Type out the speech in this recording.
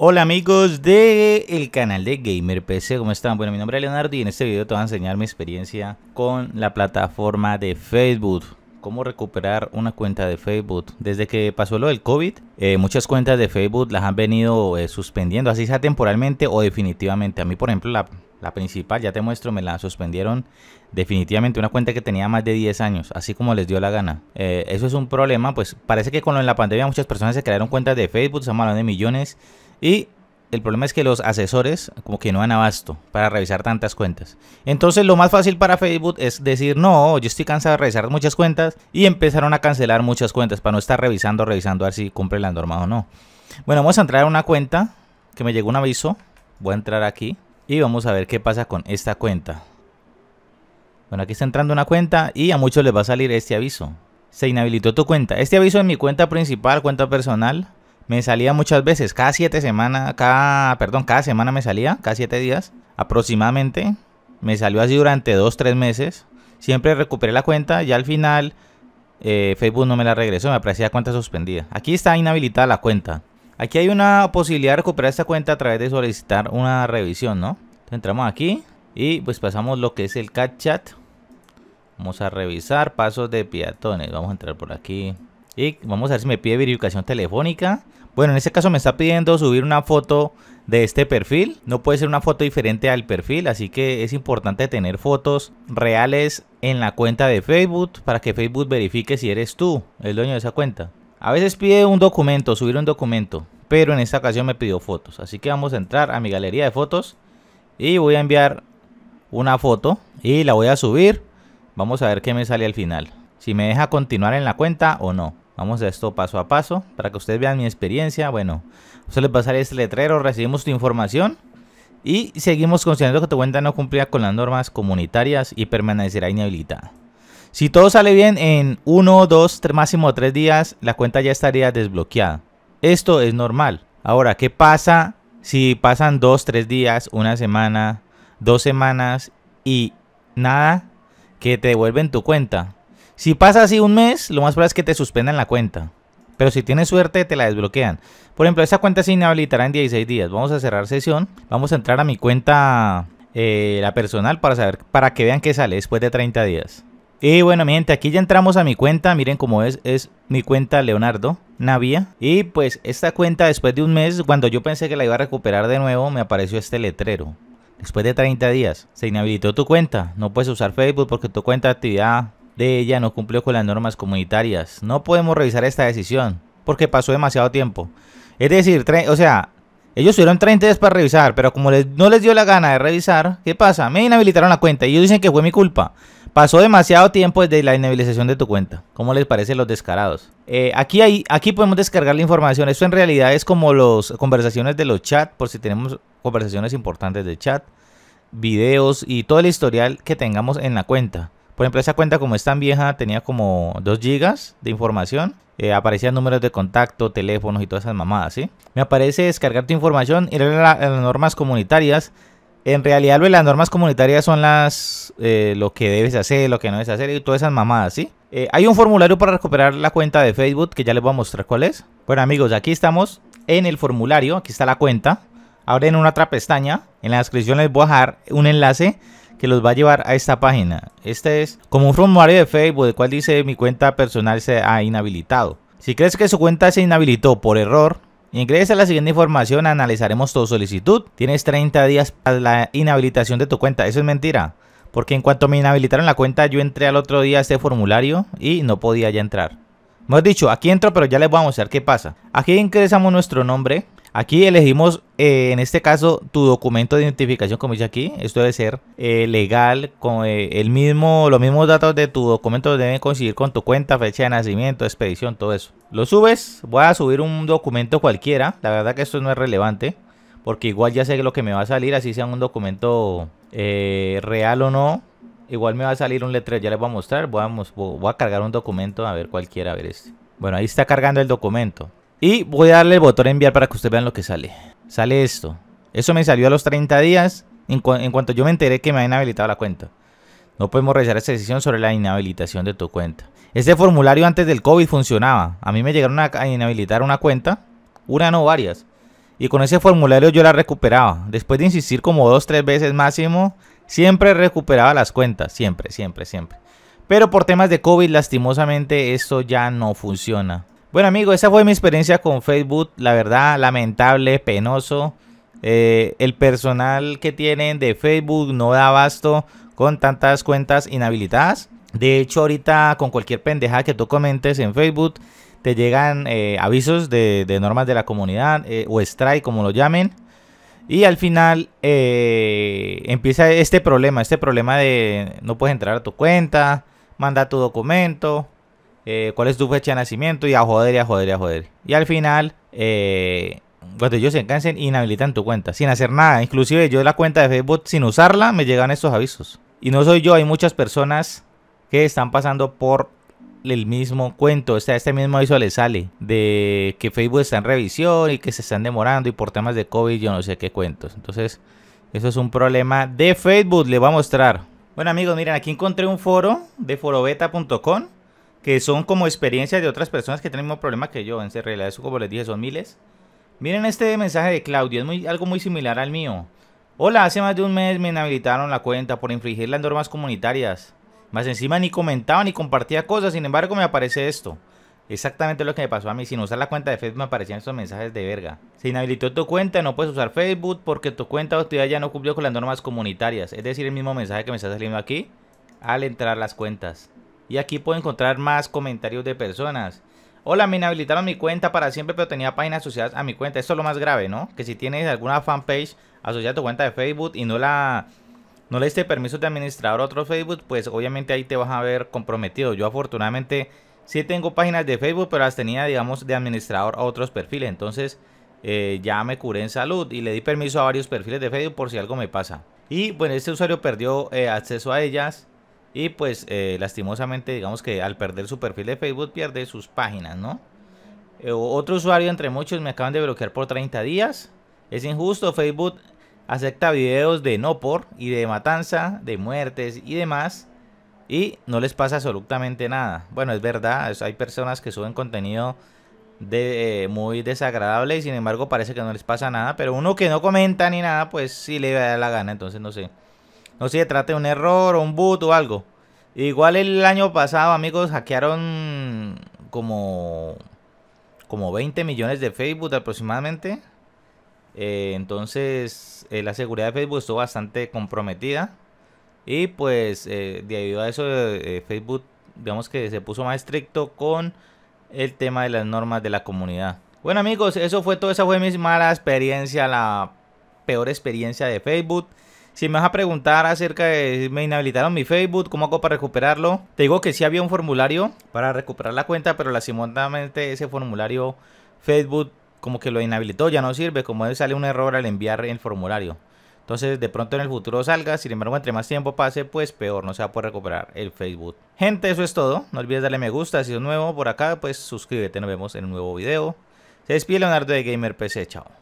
Hola amigos de el canal de Gamer PC, ¿cómo están? Bueno, mi nombre es Leonardo y en este video te voy a enseñar mi experiencia con la plataforma de Facebook. Cómo recuperar una cuenta de Facebook. Desde que pasó lo del COVID, eh, muchas cuentas de Facebook las han venido eh, suspendiendo, así sea temporalmente o definitivamente. A mí, por ejemplo, la, la principal, ya te muestro, me la suspendieron definitivamente. Una cuenta que tenía más de 10 años, así como les dio la gana. Eh, eso es un problema, pues parece que con en la pandemia muchas personas se crearon cuentas de Facebook, se amaron de millones y el problema es que los asesores como que no dan abasto para revisar tantas cuentas. Entonces lo más fácil para Facebook es decir, no, yo estoy cansado de revisar muchas cuentas y empezaron a cancelar muchas cuentas para no estar revisando, revisando a ver si cumple la norma o no. Bueno, vamos a entrar a una cuenta que me llegó un aviso. Voy a entrar aquí y vamos a ver qué pasa con esta cuenta. Bueno, aquí está entrando una cuenta y a muchos les va a salir este aviso. Se inhabilitó tu cuenta. Este aviso es mi cuenta principal, cuenta personal, me salía muchas veces, cada siete semanas, cada, perdón, cada semana me salía, cada siete días aproximadamente. Me salió así durante 2 3 meses. Siempre recuperé la cuenta, y al final eh, Facebook no me la regresó, me aparecía cuenta suspendida. Aquí está inhabilitada la cuenta. Aquí hay una posibilidad de recuperar esta cuenta a través de solicitar una revisión, ¿no? Entonces entramos aquí y pues pasamos lo que es el catch chat. Vamos a revisar pasos de peatones. Vamos a entrar por aquí. Y vamos a ver si me pide verificación telefónica. Bueno, en este caso me está pidiendo subir una foto de este perfil. No puede ser una foto diferente al perfil, así que es importante tener fotos reales en la cuenta de Facebook para que Facebook verifique si eres tú el dueño de esa cuenta. A veces pide un documento, subir un documento, pero en esta ocasión me pidió fotos. Así que vamos a entrar a mi galería de fotos y voy a enviar una foto y la voy a subir. Vamos a ver qué me sale al final. Si me deja continuar en la cuenta o no. Vamos a esto paso a paso para que ustedes vean mi experiencia. Bueno, usted les va a este letrero, recibimos tu información y seguimos considerando que tu cuenta no cumplía con las normas comunitarias y permanecerá inhabilitada. Si todo sale bien, en 1, 2, máximo 3 días la cuenta ya estaría desbloqueada. Esto es normal. Ahora, ¿qué pasa si pasan 2, 3 días, una semana, dos semanas y nada que te devuelven tu cuenta? Si pasa así un mes, lo más probable es que te suspendan la cuenta. Pero si tienes suerte, te la desbloquean. Por ejemplo, esta cuenta se inhabilitará en 16 días. Vamos a cerrar sesión. Vamos a entrar a mi cuenta, eh, la personal, para saber, para que vean qué sale después de 30 días. Y bueno, mi gente, aquí ya entramos a mi cuenta. Miren cómo es, es mi cuenta Leonardo Navia. Y pues esta cuenta, después de un mes, cuando yo pensé que la iba a recuperar de nuevo, me apareció este letrero. Después de 30 días, se inhabilitó tu cuenta. No puedes usar Facebook porque tu cuenta de actividad de ella no cumplió con las normas comunitarias. No podemos revisar esta decisión porque pasó demasiado tiempo. Es decir, o sea, ellos tuvieron 30 días para revisar, pero como no les dio la gana de revisar, ¿qué pasa? Me inhabilitaron la cuenta y ellos dicen que fue mi culpa. Pasó demasiado tiempo desde la inhabilitación de tu cuenta. ¿Cómo les parece los descarados? Eh, aquí, hay, aquí podemos descargar la información. Esto en realidad es como las conversaciones de los chats, por si tenemos conversaciones importantes de chat, videos y todo el historial que tengamos en la cuenta. Por ejemplo, esa cuenta como es tan vieja tenía como 2 gigas de información. Eh, aparecían números de contacto, teléfonos y todas esas mamadas, ¿sí? Me aparece descargar tu información y las normas comunitarias. En realidad, las normas comunitarias son las eh, lo que debes hacer, lo que no debes hacer y todas esas mamadas, ¿sí? Eh, hay un formulario para recuperar la cuenta de Facebook que ya les voy a mostrar cuál es. Bueno, amigos, aquí estamos en el formulario. Aquí está la cuenta. Ahora en una otra pestaña, en la descripción les voy a dejar un enlace que los va a llevar a esta página. Este es como un formulario de Facebook, el cual dice mi cuenta personal se ha inhabilitado. Si crees que su cuenta se inhabilitó por error, Ingresa la siguiente información, analizaremos tu solicitud. Tienes 30 días para la inhabilitación de tu cuenta. Eso es mentira. Porque en cuanto me inhabilitaron la cuenta, yo entré al otro día a este formulario y no podía ya entrar. Hemos dicho, aquí entro, pero ya les voy a mostrar qué pasa. Aquí ingresamos nuestro nombre, Aquí elegimos, eh, en este caso, tu documento de identificación, como dice aquí. Esto debe ser eh, legal. Con, eh, el mismo, los mismos datos de tu documento deben coincidir con tu cuenta, fecha de nacimiento, expedición, todo eso. Lo subes. Voy a subir un documento cualquiera. La verdad que esto no es relevante. Porque igual ya sé lo que me va a salir, así sea un documento real o no. Igual me va a salir un letrero, ya les voy a mostrar. Voy a, voy a cargar un documento, a ver cualquiera, a ver este. Bueno, ahí está cargando el documento. Y voy a darle el botón enviar para que ustedes vean lo que sale. Sale esto. Eso me salió a los 30 días en, cuanto yo me enteré que me habían inhabilitado la cuenta. No podemos realizar esa decisión sobre la inhabilitación de tu cuenta. Este formulario antes del COVID funcionaba. A mí me llegaron a inhabilitar una cuenta. Una no, varias. Y con ese formulario yo la recuperaba. Después de insistir como dos, tres veces máximo, siempre recuperaba las cuentas. Siempre, siempre, siempre. Pero por temas de COVID, lastimosamente, esto ya no funciona. Bueno amigos, esa fue mi experiencia con Facebook. La verdad, lamentable, penoso. Eh, el personal que tienen de Facebook no da abasto con tantas cuentas inhabilitadas. De hecho, ahorita con cualquier pendeja que tú comentes en Facebook, te llegan eh, avisos de, normas de la comunidad eh, o strike, como lo llamen. Y al final empieza este problema, este problema de no puedes entrar a tu cuenta, manda tu documento, eh, cuál es tu fecha de nacimiento y a joder y a joder y a joder. Y al final, cuando eh, pues ellos se cansen, inhabilitan tu cuenta sin hacer nada. Inclusive yo la cuenta de Facebook sin usarla me llegan estos avisos. Y no soy yo, hay muchas personas que están pasando por el mismo cuento, este, este mismo aviso le sale de que Facebook está en revisión y que se están demorando y por temas de COVID yo no sé qué cuentos. Entonces, eso es un problema de Facebook, le voy a mostrar. Bueno amigos, miren, aquí encontré un foro de forobeta.com que son como experiencias de otras personas que tienen el mismo problema que yo. En realidad, eso como les dije, son miles. Miren este mensaje de Claudio, es muy, algo muy similar al mío. Hola, hace más de un mes me inhabilitaron la cuenta por infringir las normas comunitarias. Más encima ni comentaba ni compartía cosas, sin embargo me aparece esto. Exactamente lo que me pasó a mí, sin usar la cuenta de Facebook me aparecían estos mensajes de verga. Se inhabilitó tu cuenta, no puedes usar Facebook porque tu cuenta o ya no cumplió con las normas comunitarias. Es decir, el mismo mensaje que me está saliendo aquí al entrar las cuentas. Y aquí puedo encontrar más comentarios de personas. Hola, me inhabilitaron mi cuenta para siempre, pero tenía páginas asociadas a mi cuenta. Esto es lo más grave, ¿no? Que si tienes alguna fanpage asociada a tu cuenta de Facebook y no la no le diste permiso de administrador a otro Facebook, pues obviamente ahí te vas a ver comprometido. Yo afortunadamente sí tengo páginas de Facebook, pero las tenía, digamos, de administrador a otros perfiles. Entonces eh, ya me curé en salud y le di permiso a varios perfiles de Facebook por si algo me pasa. Y bueno, este usuario perdió eh, acceso a ellas y pues eh, lastimosamente digamos que al perder su perfil de Facebook pierde sus páginas, ¿no? Eh, otro usuario entre muchos me acaban de bloquear por 30 días. Es injusto, Facebook acepta videos de no por y de matanza, de muertes y demás. Y no les pasa absolutamente nada. Bueno, es verdad, hay personas que suben contenido de, eh, muy desagradable y sin embargo parece que no les pasa nada. Pero uno que no comenta ni nada, pues sí le da la gana, entonces no sé. No sé trate se de un error o un boot o algo. Igual el año pasado, amigos, hackearon como, como 20 millones de Facebook aproximadamente. Eh, entonces, eh, la seguridad de Facebook estuvo bastante comprometida. Y pues, eh, debido a eso, Facebook, digamos que se puso más estricto con el tema de las normas de la comunidad. Bueno, amigos, eso fue todo. Esa fue mi mala experiencia, la peor experiencia de Facebook. Si me vas a preguntar acerca de me inhabilitaron mi Facebook, cómo hago para recuperarlo, te digo que sí había un formulario para recuperar la cuenta, pero lastimosamente ese formulario Facebook como que lo inhabilitó, ya no sirve, como sale un error al enviar el formulario. Entonces, de pronto en el futuro salga. Sin embargo, entre más tiempo pase, pues peor, no se va a poder recuperar el Facebook. Gente, eso es todo. No olvides darle me gusta. Si es nuevo por acá, pues suscríbete. Nos vemos en un nuevo video. Se despide Leonardo de Gamer PC. Chao.